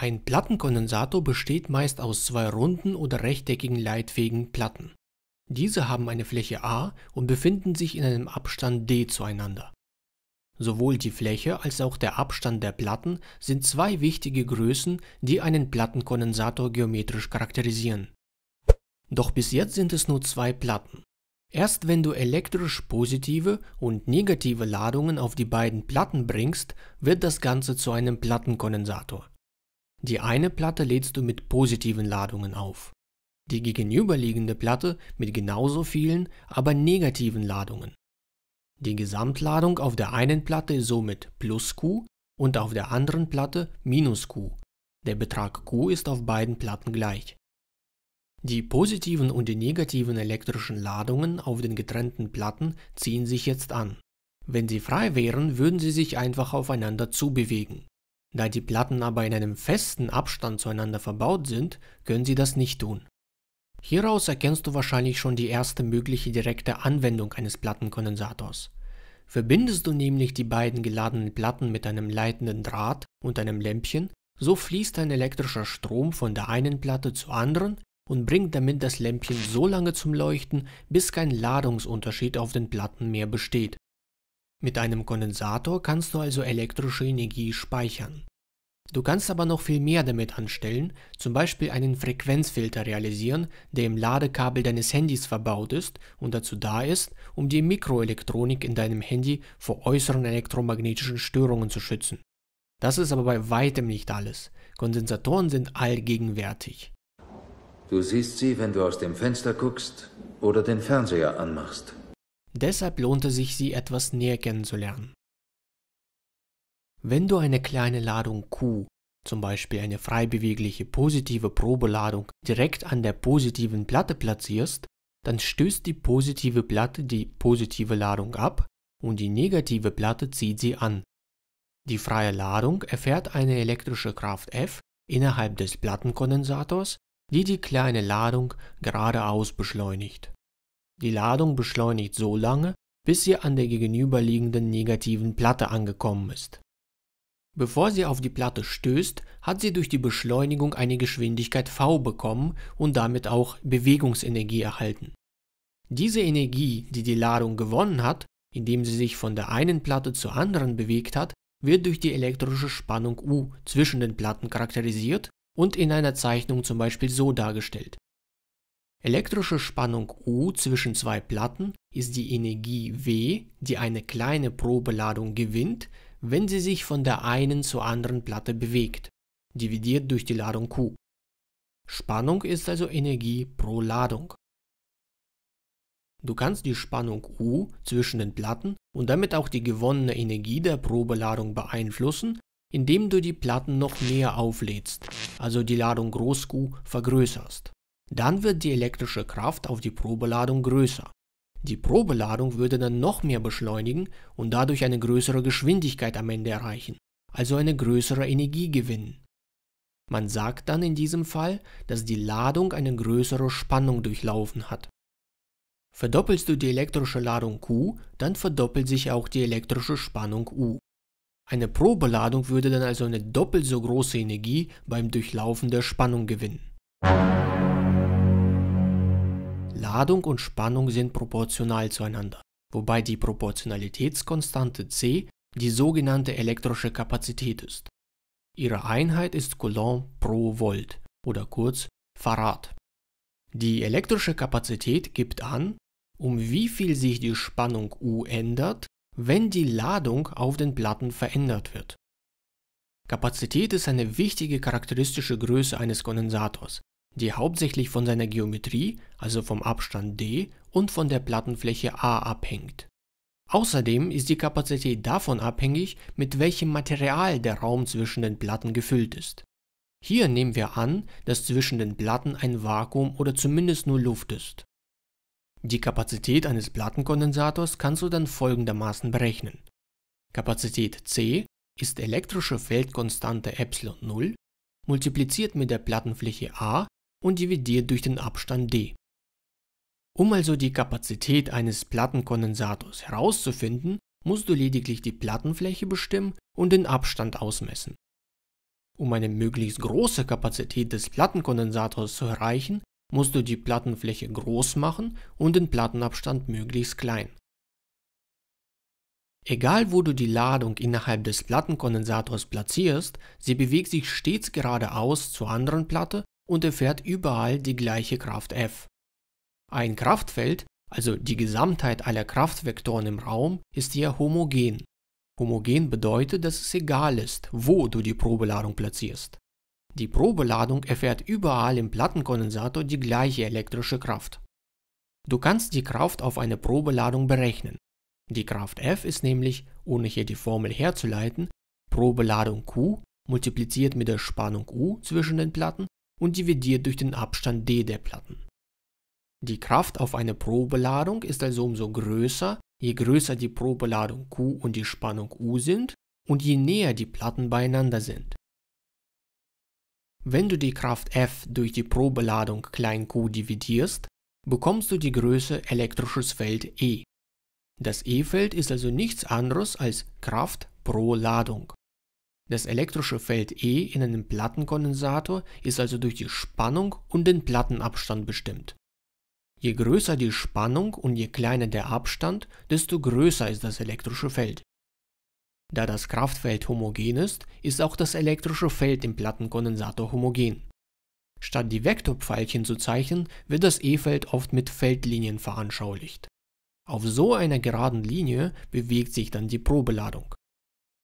Ein Plattenkondensator besteht meist aus zwei runden oder rechteckigen leitfähigen Platten. Diese haben eine Fläche A und befinden sich in einem Abstand D zueinander. Sowohl die Fläche als auch der Abstand der Platten sind zwei wichtige Größen, die einen Plattenkondensator geometrisch charakterisieren. Doch bis jetzt sind es nur zwei Platten. Erst wenn du elektrisch positive und negative Ladungen auf die beiden Platten bringst, wird das Ganze zu einem Plattenkondensator. Die eine Platte lädst du mit positiven Ladungen auf, die gegenüberliegende Platte mit genauso vielen, aber negativen Ladungen. Die Gesamtladung auf der einen Platte ist somit plus Q und auf der anderen Platte minus Q. Der Betrag Q ist auf beiden Platten gleich. Die positiven und die negativen elektrischen Ladungen auf den getrennten Platten ziehen sich jetzt an. Wenn sie frei wären, würden sie sich einfach aufeinander zubewegen. Da die Platten aber in einem festen Abstand zueinander verbaut sind, können sie das nicht tun. Hieraus erkennst du wahrscheinlich schon die erste mögliche direkte Anwendung eines Plattenkondensators. Verbindest du nämlich die beiden geladenen Platten mit einem leitenden Draht und einem Lämpchen, so fließt ein elektrischer Strom von der einen Platte zur anderen und bringt damit das Lämpchen so lange zum Leuchten, bis kein Ladungsunterschied auf den Platten mehr besteht mit einem Kondensator kannst du also elektrische Energie speichern. Du kannst aber noch viel mehr damit anstellen, zum Beispiel einen Frequenzfilter realisieren, der im Ladekabel deines Handys verbaut ist und dazu da ist, um die Mikroelektronik in deinem Handy vor äußeren elektromagnetischen Störungen zu schützen. Das ist aber bei weitem nicht alles. Kondensatoren sind allgegenwärtig. Du siehst sie, wenn du aus dem Fenster guckst oder den Fernseher anmachst. Deshalb lohnt es sich, sie etwas näher kennenzulernen. Wenn du eine kleine Ladung Q, zum Beispiel eine frei bewegliche positive Probeladung, direkt an der positiven Platte platzierst, dann stößt die positive Platte die positive Ladung ab und die negative Platte zieht sie an. Die freie Ladung erfährt eine elektrische Kraft F innerhalb des Plattenkondensators, die die kleine Ladung geradeaus beschleunigt. Die Ladung beschleunigt so lange, bis sie an der gegenüberliegenden negativen Platte angekommen ist. Bevor sie auf die Platte stößt, hat sie durch die Beschleunigung eine Geschwindigkeit v bekommen und damit auch Bewegungsenergie erhalten. Diese Energie, die die Ladung gewonnen hat, indem sie sich von der einen Platte zur anderen bewegt hat, wird durch die elektrische Spannung U zwischen den Platten charakterisiert und in einer Zeichnung zum Beispiel so dargestellt. Elektrische Spannung U zwischen zwei Platten ist die Energie W, die eine kleine Probeladung gewinnt, wenn sie sich von der einen zur anderen Platte bewegt, dividiert durch die Ladung Q. Spannung ist also Energie pro Ladung. Du kannst die Spannung U zwischen den Platten und damit auch die gewonnene Energie der Probeladung beeinflussen, indem du die Platten noch mehr auflädst, also die Ladung Groß Q vergrößerst. Dann wird die elektrische Kraft auf die Probeladung größer. Die Probeladung würde dann noch mehr beschleunigen und dadurch eine größere Geschwindigkeit am Ende erreichen, also eine größere Energie gewinnen. Man sagt dann in diesem Fall, dass die Ladung eine größere Spannung durchlaufen hat. Verdoppelst du die elektrische Ladung Q, dann verdoppelt sich auch die elektrische Spannung U. Eine Probeladung würde dann also eine doppelt so große Energie beim Durchlaufen der Spannung gewinnen. Ladung und Spannung sind proportional zueinander, wobei die Proportionalitätskonstante C die sogenannte elektrische Kapazität ist. Ihre Einheit ist Coulomb pro Volt oder kurz Farad. Die elektrische Kapazität gibt an, um wie viel sich die Spannung U ändert, wenn die Ladung auf den Platten verändert wird. Kapazität ist eine wichtige charakteristische Größe eines Kondensators, die hauptsächlich von seiner Geometrie, also vom Abstand d und von der Plattenfläche A abhängt. Außerdem ist die Kapazität davon abhängig, mit welchem Material der Raum zwischen den Platten gefüllt ist. Hier nehmen wir an, dass zwischen den Platten ein Vakuum oder zumindest nur Luft ist. Die Kapazität eines Plattenkondensators kannst du dann folgendermaßen berechnen. Kapazität C ist elektrische Feldkonstante ε0 multipliziert mit der Plattenfläche A und dividiert durch den Abstand d. Um also die Kapazität eines Plattenkondensators herauszufinden, musst du lediglich die Plattenfläche bestimmen und den Abstand ausmessen. Um eine möglichst große Kapazität des Plattenkondensators zu erreichen, musst du die Plattenfläche groß machen und den Plattenabstand möglichst klein. Egal wo du die Ladung innerhalb des Plattenkondensators platzierst, sie bewegt sich stets geradeaus zur anderen Platte und erfährt überall die gleiche Kraft F. Ein Kraftfeld, also die Gesamtheit aller Kraftvektoren im Raum, ist hier homogen. Homogen bedeutet, dass es egal ist, wo du die Probeladung platzierst. Die Probeladung erfährt überall im Plattenkondensator die gleiche elektrische Kraft. Du kannst die Kraft auf eine Probeladung berechnen. Die Kraft F ist nämlich, ohne hier die Formel herzuleiten, Probeladung Q multipliziert mit der Spannung U zwischen den Platten und dividiert durch den Abstand d der Platten. Die Kraft auf eine Probeladung ist also umso größer, je größer die Probeladung Q und die Spannung U sind und je näher die Platten beieinander sind. Wenn du die Kraft F durch die Probeladung q dividierst, bekommst du die Größe elektrisches Feld E. Das E-Feld ist also nichts anderes als Kraft pro Ladung. Das elektrische Feld E in einem Plattenkondensator ist also durch die Spannung und den Plattenabstand bestimmt. Je größer die Spannung und je kleiner der Abstand, desto größer ist das elektrische Feld. Da das Kraftfeld homogen ist, ist auch das elektrische Feld im Plattenkondensator homogen. Statt die Vektorpfeilchen zu zeichnen, wird das E-Feld oft mit Feldlinien veranschaulicht. Auf so einer geraden Linie bewegt sich dann die Probeladung.